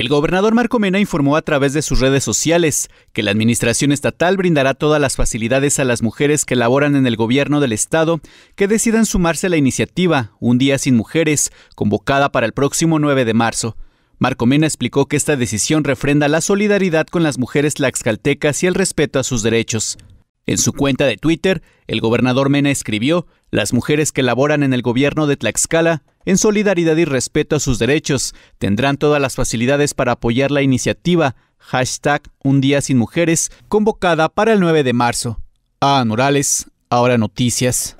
El gobernador Marco Mena informó a través de sus redes sociales que la administración estatal brindará todas las facilidades a las mujeres que laboran en el gobierno del estado que decidan sumarse a la iniciativa Un Día Sin Mujeres, convocada para el próximo 9 de marzo. Marco Mena explicó que esta decisión refrenda la solidaridad con las mujeres tlaxcaltecas y el respeto a sus derechos. En su cuenta de Twitter, el gobernador Mena escribió, Las mujeres que laboran en el gobierno de Tlaxcala en solidaridad y respeto a sus derechos, tendrán todas las facilidades para apoyar la iniciativa hashtag Un Día Sin Mujeres, convocada para el 9 de marzo. A ah, Morales, ahora noticias.